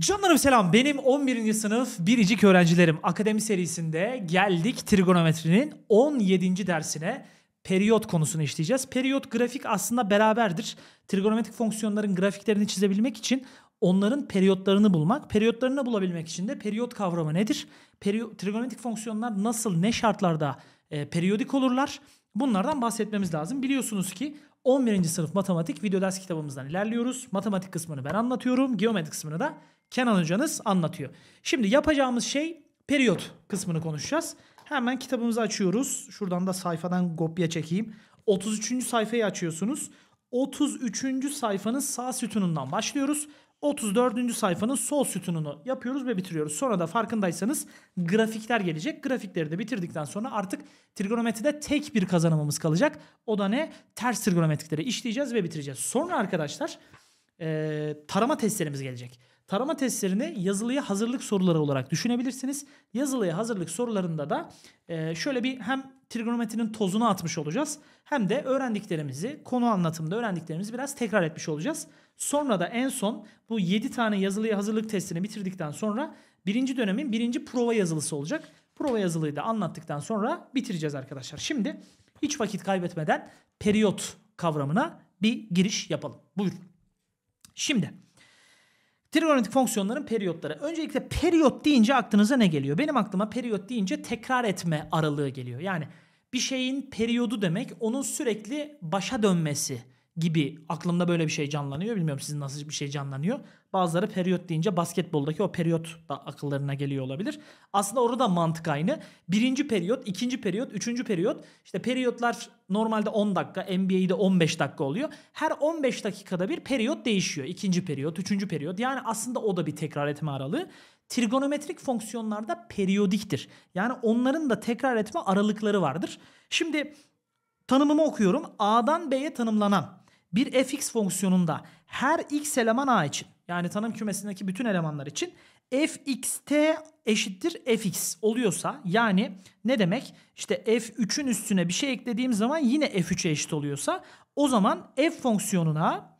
Canlarım selam. Benim 11. sınıf biricik öğrencilerim. Akademi serisinde geldik trigonometrinin 17. dersine. Periyot konusunu işleyeceğiz. Periyot grafik aslında beraberdir. Trigonometrik fonksiyonların grafiklerini çizebilmek için onların periyotlarını bulmak. Periyotlarını bulabilmek için de periyot kavramı nedir? Periyo trigonometrik fonksiyonlar nasıl, ne şartlarda e, periyodik olurlar? Bunlardan bahsetmemiz lazım. Biliyorsunuz ki 11. sınıf matematik video ders kitabımızdan ilerliyoruz. Matematik kısmını ben anlatıyorum. Geometri kısmını da Kenan hocanız anlatıyor. Şimdi yapacağımız şey periyot kısmını konuşacağız. Hemen kitabımızı açıyoruz. Şuradan da sayfadan kopya çekeyim. 33. sayfayı açıyorsunuz. 33. sayfanın sağ sütunundan başlıyoruz. 34. sayfanın sol sütununu yapıyoruz ve bitiriyoruz. Sonra da farkındaysanız grafikler gelecek. Grafikleri de bitirdikten sonra artık trigonometride tek bir kazanımımız kalacak. O da ne? Ters trigonometrikleri işleyeceğiz ve bitireceğiz. Sonra arkadaşlar e, tarama testlerimiz gelecek. Tarama testlerini yazılıya hazırlık soruları olarak düşünebilirsiniz. Yazılıya hazırlık sorularında da e, şöyle bir hem trigonometrinin tozunu atmış olacağız hem de öğrendiklerimizi konu anlatımında öğrendiklerimizi biraz tekrar etmiş olacağız. Sonra da en son bu 7 tane yazılıya hazırlık testini bitirdikten sonra birinci dönemin birinci prova yazılısı olacak. Prova yazılıyı da anlattıktan sonra bitireceğiz arkadaşlar. Şimdi hiç vakit kaybetmeden periyot kavramına bir giriş yapalım. Buyurun. Şimdi Trigonometrik fonksiyonların periyotları. Öncelikle periyot deyince aklınıza ne geliyor? Benim aklıma periyot deyince tekrar etme aralığı geliyor. Yani bir şeyin periyodu demek onun sürekli başa dönmesi gibi aklımda böyle bir şey canlanıyor. Bilmiyorum sizin nasıl bir şey canlanıyor. Bazıları periyot deyince basketboldaki o periyot da akıllarına geliyor olabilir. Aslında orada mantık aynı. Birinci periyot, ikinci periyot, üçüncü periyot. İşte periyotlar normalde 10 dakika, NBA'de 15 dakika oluyor. Her 15 dakikada bir periyot değişiyor. İkinci periyot, üçüncü periyot. Yani aslında o da bir tekrar etme aralığı. Trigonometrik fonksiyonlarda periyodiktir. Yani onların da tekrar etme aralıkları vardır. Şimdi tanımımı okuyorum. A'dan B'ye tanımlanan bir fx fonksiyonunda her x eleman a için yani tanım kümesindeki bütün elemanlar için fxt eşittir fx oluyorsa yani ne demek? işte f3'ün üstüne bir şey eklediğim zaman yine f3'e eşit oluyorsa o zaman f fonksiyonuna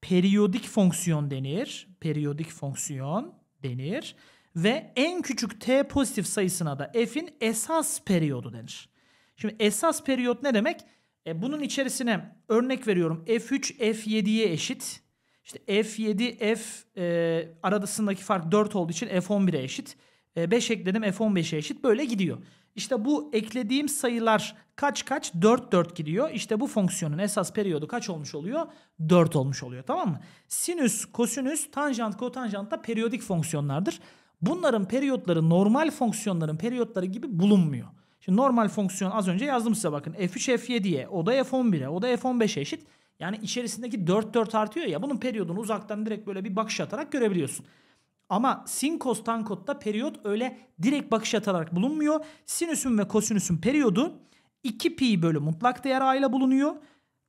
periyodik fonksiyon denir. Periyodik fonksiyon denir ve en küçük t pozitif sayısına da f'in esas periyodu denir. Şimdi esas periyot ne demek? E, bunun içerisine örnek veriyorum F3 F7'ye eşit. İşte F7 F e, arasındaki fark 4 olduğu için F11'e eşit. E, 5 ekledim F15'e eşit böyle gidiyor. İşte bu eklediğim sayılar kaç kaç 4 4 gidiyor. İşte bu fonksiyonun esas periyodu kaç olmuş oluyor? 4 olmuş oluyor tamam mı? Sinüs, kosinüs, tanjant, kotanjant da periyodik fonksiyonlardır. Bunların periyotları normal fonksiyonların periyotları gibi bulunmuyor. Şimdi normal fonksiyon az önce yazdım size bakın. F3 F7'ye, o da F11'e, o da F15'e eşit. Yani içerisindeki 4 4 artıyor ya bunun periyodunu uzaktan direkt böyle bir bakış atarak görebiliyorsun. Ama sin kos tan kotta periyot öyle direkt bakış atarak bulunmuyor. Sinüsün ve kosinüsün periyodu 2 pi bölü mutlak değer a ile bulunuyor.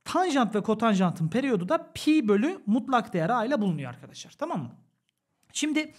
Tanjant ve kotanjantın periyodu da pi bölü mutlak değer a ile bulunuyor arkadaşlar. Tamam mı? Şimdi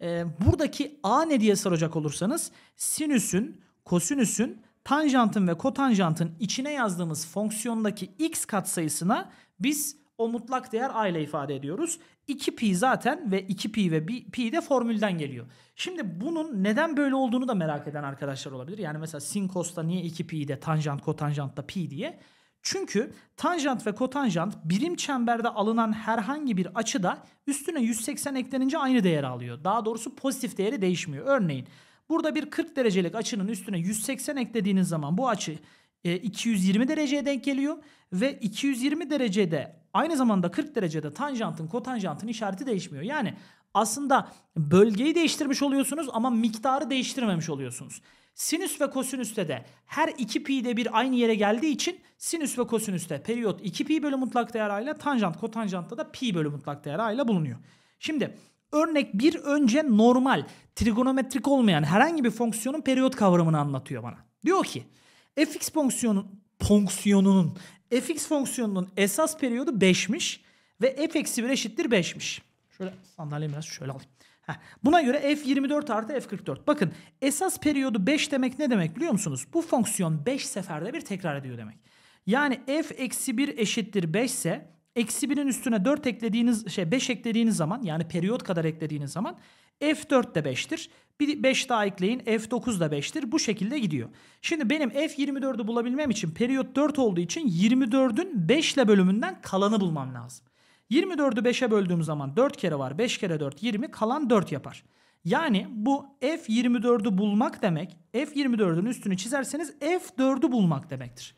e, buradaki a ne diye soracak olursanız sinüsün kosinüsün tanjantın ve kotanjantın içine yazdığımız fonksiyondaki x katsayısına biz o mutlak değer a ile ifade ediyoruz. 2pi zaten ve 2pi ve pi de formülden geliyor. Şimdi bunun neden böyle olduğunu da merak eden arkadaşlar olabilir. Yani mesela sin kosta niye 2pi de tanjant kotanjant da pi diye. Çünkü tanjant ve kotanjant birim çemberde alınan herhangi bir açıda üstüne 180 eklenince aynı değeri alıyor. Daha doğrusu pozitif değeri değişmiyor. Örneğin Burada bir 40 derecelik açının üstüne 180 eklediğiniz zaman bu açı 220 e, dereceye denk geliyor ve 220 derecede aynı zamanda 40 derecede tanjantın kotanjantın işareti değişmiyor. Yani aslında bölgeyi değiştirmiş oluyorsunuz ama miktarı değiştirmemiş oluyorsunuz. Sinüs ve kosinüste de her iki pi'de bir aynı yere geldiği için sinüs ve kosinüste periyot 2 pi bölü mutlak değer ile tanjant kotanjantta da pi bölü mutlak değer ile bulunuyor. Şimdi Örnek bir önce normal, trigonometrik olmayan herhangi bir fonksiyonun periyot kavramını anlatıyor bana. Diyor ki fx fonksiyonun fonksiyonunun fx fonksiyonunun esas periyodu 5'miş ve f eksi 1 eşittir 5'miş. Şöyle sandalyemi biraz şöyle alayım. Heh. Buna göre f24 artı f44. Bakın esas periyodu 5 demek ne demek biliyor musunuz? Bu fonksiyon 5 seferde bir tekrar ediyor demek. Yani f eksi 1 eşittir 5 ise eksi 1'in üstüne 4 eklediğiniz şey 5 eklediğiniz zaman yani periyot kadar eklediğiniz zaman F4 de 5'tir. Bir 5 daha ekleyin F9 da 5'tir. Bu şekilde gidiyor. Şimdi benim F24'ü bulabilmem için periyot 4 olduğu için 24'ün 5 ile bölümünden kalanı bulmam lazım. 24'ü 5'e böldüğüm zaman 4 kere var 5 kere 4 20 kalan 4 yapar. Yani bu F24'ü bulmak demek F24'ün üstünü çizerseniz F4'ü bulmak demektir.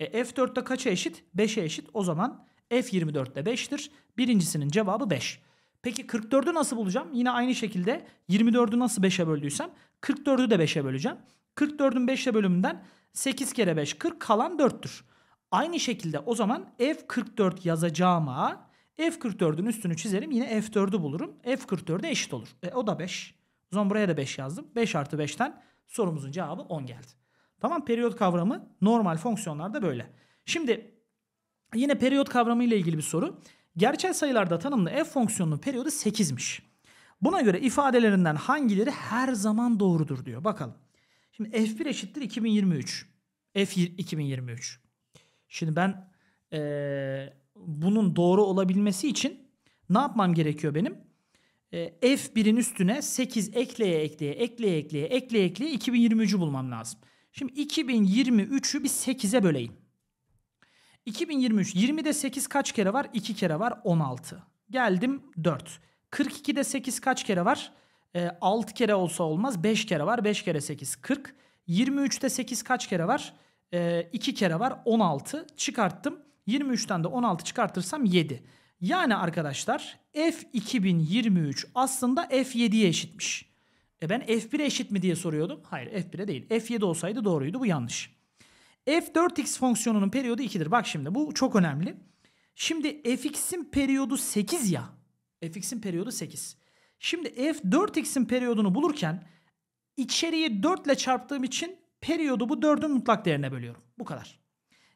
E, F4'te kaça eşit? 5'e eşit. O zaman F24 de 5'tir. Birincisinin cevabı 5. Peki 44'ü nasıl bulacağım? Yine aynı şekilde 24'ü nasıl 5'e böldüysem 44'ü de 5'e böleceğim. 44'ün 5'e bölümünden 8 kere 5 40 kalan 4'tür. Aynı şekilde o zaman F44 yazacağıma F44'ün üstünü çizerim. Yine F4'ü bulurum. F44'e eşit olur. E, o da 5. O zaman buraya da 5 yazdım. 5 artı 5'ten sorumuzun cevabı 10 geldi. Tamam periyot kavramı normal fonksiyonlarda böyle. Şimdi Yine periyot kavramı ile ilgili bir soru. Gerçel sayılarda tanımlı f fonksiyonunun periyodu 8'miş. Buna göre ifadelerinden hangileri her zaman doğrudur diyor. Bakalım. Şimdi f1 eşittir 2023. f 2023. Şimdi ben ee, bunun doğru olabilmesi için ne yapmam gerekiyor benim? E, F1'in üstüne 8 ekleye ekleye ekleye ekleye ekleye ekleye 2023'ü bulmam lazım. Şimdi 2023'ü bir 8'e böleyim. 2023 20'de 8 kaç kere var? 2 kere var 16. Geldim 4. 42'de 8 kaç kere var? E, ee, 6 kere olsa olmaz 5 kere var 5 kere 8 40. 23'te 8 kaç kere var? E, ee, 2 kere var 16 çıkarttım. 23'ten de 16 çıkartırsam 7. Yani arkadaşlar F2023 aslında F7'ye eşitmiş. E ben F1'e eşit mi diye soruyordum. Hayır F1'e değil. F7 olsaydı doğruydu bu yanlış. F4x fonksiyonunun periyodu 2'dir. Bak şimdi bu çok önemli. Şimdi fx'in periyodu 8 ya. fx'in periyodu 8. Şimdi f4x'in periyodunu bulurken içeriği 4 ile çarptığım için periyodu bu 4'ün mutlak değerine bölüyorum. Bu kadar.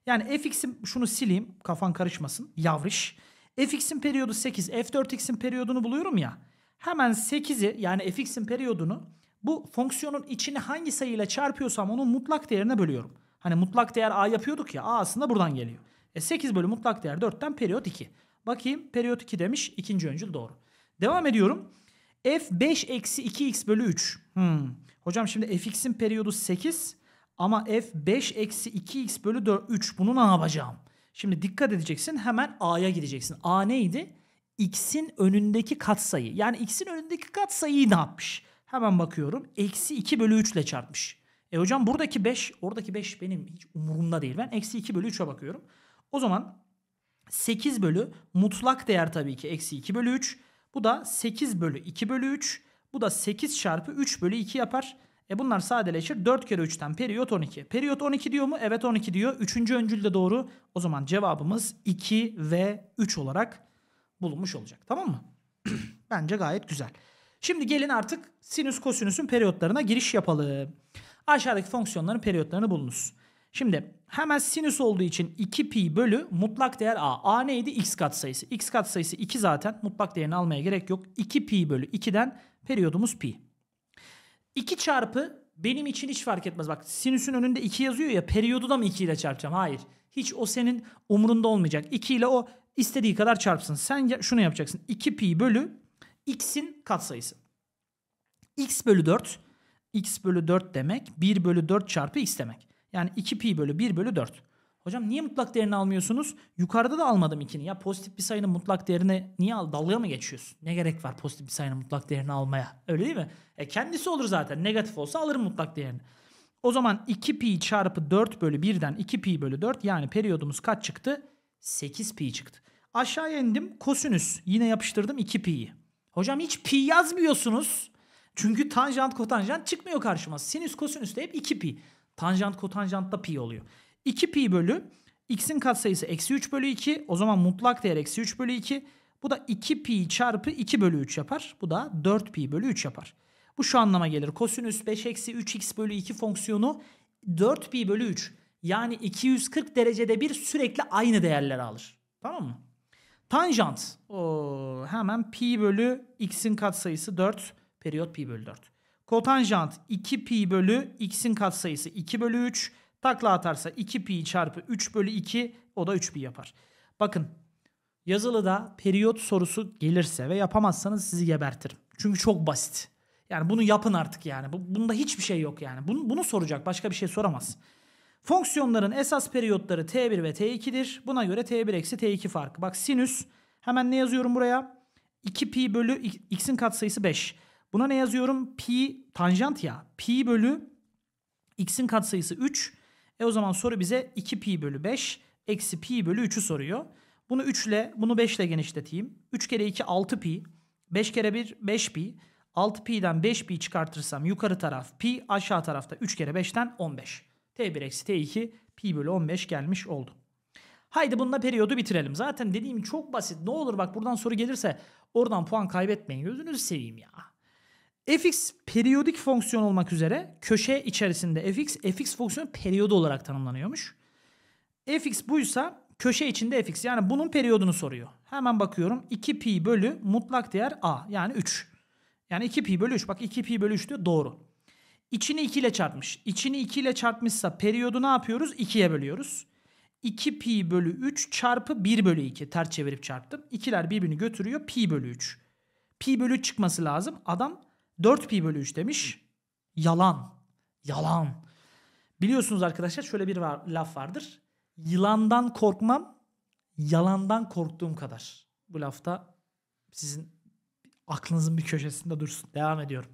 Yani fx'in şunu sileyim kafan karışmasın yavrış. fx'in periyodu 8 f4x'in periyodunu buluyorum ya. Hemen 8'i yani fx'in periyodunu bu fonksiyonun içini hangi sayıyla çarpıyorsam onun mutlak değerine bölüyorum. Hani mutlak değer A yapıyorduk ya. A aslında buradan geliyor. E 8 bölü mutlak değer 4'ten periyot 2. Bakayım periyot 2 demiş. ikinci öncül doğru. Devam ediyorum. F 5 eksi 2x bölü 3. Hmm. Hocam şimdi fx'in periyodu 8 ama f 5 eksi 2x bölü 4, 3. Bunu ne yapacağım? Şimdi dikkat edeceksin hemen a'ya gideceksin. A neydi? x'in önündeki katsayı. Yani x'in önündeki katsayıyı ne yapmış? Hemen bakıyorum. Eksi 2 bölü 3 ile çarpmış. E hocam buradaki 5, oradaki 5 benim hiç umurumda değil. Ben eksi 2 bölü 3'e bakıyorum. O zaman 8 bölü mutlak değer tabii ki eksi 2 bölü 3. Bu da 8 bölü 2 bölü 3. Bu da 8 çarpı 3 bölü 2 yapar. E bunlar sadeleşir. 4 kere 3'ten periyot 12. Periyot 12 diyor mu? Evet 12 diyor. Üçüncü öncül de doğru. O zaman cevabımız 2 ve 3 olarak bulunmuş olacak. Tamam mı? Bence gayet güzel. Şimdi gelin artık sinüs kosinüsün periyotlarına giriş yapalım. Aşağıdaki fonksiyonların periyotlarını bulunuz. Şimdi hemen sinüs olduğu için 2pi bölü mutlak değer a. a neydi? x katsayısı. x katsayısı 2 zaten mutlak değerini almaya gerek yok. 2pi bölü 2'den periyodumuz pi. 2 çarpı benim için hiç fark etmez. Bak sinüsün önünde 2 yazıyor ya periyodu da mı 2 ile çarpacağım? Hayır. Hiç o senin umurunda olmayacak. 2 ile o istediği kadar çarpsın. Sen şunu yapacaksın. 2pi bölü x'in katsayısı. x bölü 4 x bölü 4 demek 1 bölü 4 çarpı x demek. Yani 2 pi bölü 1 bölü 4. Hocam niye mutlak değerini almıyorsunuz? Yukarıda da almadım 2'ni. Ya pozitif bir sayının mutlak değerini niye al? Dalga mı geçiyorsun? Ne gerek var pozitif bir sayının mutlak değerini almaya? Öyle değil mi? E kendisi olur zaten. Negatif olsa alırım mutlak değerini. O zaman 2 pi çarpı 4 bölü 1'den 2 pi bölü 4 yani periyodumuz kaç çıktı? 8 pi çıktı. Aşağıya indim kosinüs. Yine yapıştırdım 2 pi'yi. Hocam hiç pi yazmıyorsunuz. Çünkü tanjant kotanjant çıkmıyor karşıma. Sinüs kosinüs de hep 2 pi. Tanjant kotanjant da pi oluyor. 2 pi bölü x'in katsayısı eksi 3 bölü 2. O zaman mutlak değer eksi 3 bölü 2. Bu da 2 pi çarpı 2 bölü 3 yapar. Bu da 4 pi bölü 3 yapar. Bu şu anlama gelir. Kosinüs 5 eksi 3x bölü 2 fonksiyonu 4 pi bölü 3. Yani 240 derecede bir sürekli aynı değerler alır. Tamam mı? Tanjant. Oo, hemen pi bölü x'in katsayısı 4 Periyot pi bölü 4. Kotanjant 2 pi bölü x'in katsayısı 2 bölü 3. Takla atarsa 2 pi çarpı 3 bölü 2 o da 3 pi yapar. Bakın yazılıda periyot sorusu gelirse ve yapamazsanız sizi gebertirim. Çünkü çok basit. Yani bunu yapın artık yani. Bunda hiçbir şey yok yani. Bunu, bunu soracak başka bir şey soramaz. Fonksiyonların esas periyotları t1 ve t2'dir. Buna göre t1 eksi t2 farkı. Bak sinüs hemen ne yazıyorum buraya? 2 pi bölü x'in katsayısı 5. Buna ne yazıyorum? Pi tanjant ya. Pi bölü x'in katsayısı 3. E o zaman soru bize 2 pi bölü 5 eksi pi bölü 3'ü soruyor. Bunu 3 ile bunu 5 ile genişleteyim. 3 kere 2 6 pi. 5 kere 1 5 pi. 6 pi'den 5 pi çıkartırsam yukarı taraf pi aşağı tarafta 3 kere 5'ten 15. T1 eksi T2 pi bölü 15 gelmiş oldu. Haydi bununla periyodu bitirelim. Zaten dediğim çok basit. Ne olur bak buradan soru gelirse oradan puan kaybetmeyin. Gözünüzü seveyim ya fx periyodik fonksiyon olmak üzere köşe içerisinde fx, fx fonksiyonu periyodu olarak tanımlanıyormuş. fx buysa köşe içinde fx yani bunun periyodunu soruyor. Hemen bakıyorum 2pi bölü mutlak değer a yani 3. Yani 2pi bölü 3 bak 2pi bölü 3 diyor doğru. İçini 2 ile çarpmış. İçini 2 ile çarpmışsa periyodu ne yapıyoruz? 2'ye bölüyoruz. 2 pi bölü 3 çarpı 1 bölü 2. Ters çevirip çarptım. İkiler birbirini götürüyor. Pi bölü 3. Pi bölü 3 çıkması lazım. Adam 4 pi bölü 3 demiş. Yalan. Yalan. Biliyorsunuz arkadaşlar şöyle bir var, laf vardır. Yılandan korkmam, yalandan korktuğum kadar. Bu lafta sizin aklınızın bir köşesinde dursun. Devam ediyorum.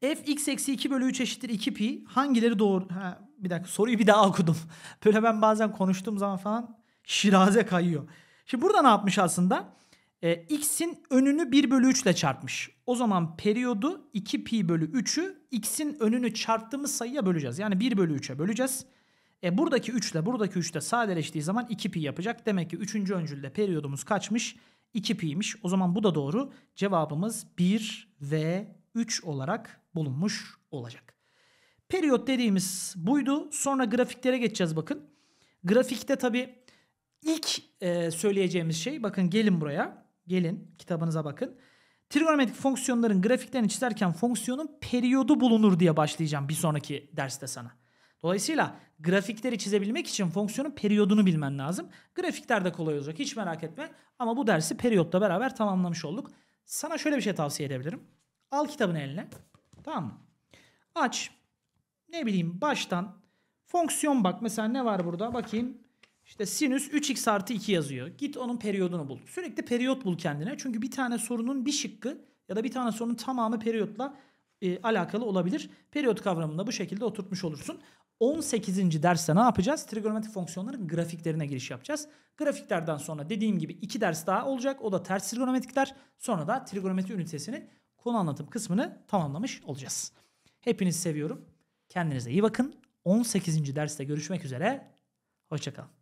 F x eksi 2 bölü 3 eşittir 2 pi. Hangileri doğru? Ha, bir dakika soruyu bir daha okudum. Böyle ben bazen konuştuğum zaman falan şiraze kayıyor. Şimdi burada ne yapmış aslında? e, x'in önünü 1 bölü 3 ile çarpmış. O zaman periyodu 2 pi bölü 3'ü x'in önünü çarptığımız sayıya böleceğiz. Yani 1 bölü 3'e böleceğiz. E, buradaki 3 ile buradaki 3 ile sadeleştiği zaman 2 pi yapacak. Demek ki 3. öncülde periyodumuz kaçmış? 2 pi'ymiş. O zaman bu da doğru. Cevabımız 1 ve 3 olarak bulunmuş olacak. Periyot dediğimiz buydu. Sonra grafiklere geçeceğiz bakın. Grafikte tabi ilk e, söyleyeceğimiz şey bakın gelin buraya. Gelin kitabınıza bakın. Trigonometrik fonksiyonların grafiklerini çizerken fonksiyonun periyodu bulunur diye başlayacağım bir sonraki derste sana. Dolayısıyla grafikleri çizebilmek için fonksiyonun periyodunu bilmen lazım. Grafikler de kolay olacak hiç merak etme. Ama bu dersi periyotla beraber tamamlamış olduk. Sana şöyle bir şey tavsiye edebilirim. Al kitabını eline. Tamam mı? Aç. Ne bileyim baştan fonksiyon bak. Mesela ne var burada? Bakayım. İşte sinüs 3x artı 2 yazıyor. Git onun periyodunu bul. Sürekli periyot bul kendine. Çünkü bir tane sorunun bir şıkkı ya da bir tane sorunun tamamı periyotla e, alakalı olabilir. Periyot kavramında bu şekilde oturtmuş olursun. 18. derste ne yapacağız? Trigonometrik fonksiyonların grafiklerine giriş yapacağız. Grafiklerden sonra dediğim gibi iki ders daha olacak. O da ters trigonometrikler. Sonra da trigonometri ünitesinin konu anlatım kısmını tamamlamış olacağız. Hepinizi seviyorum. Kendinize iyi bakın. 18. derste görüşmek üzere. Hoşçakalın.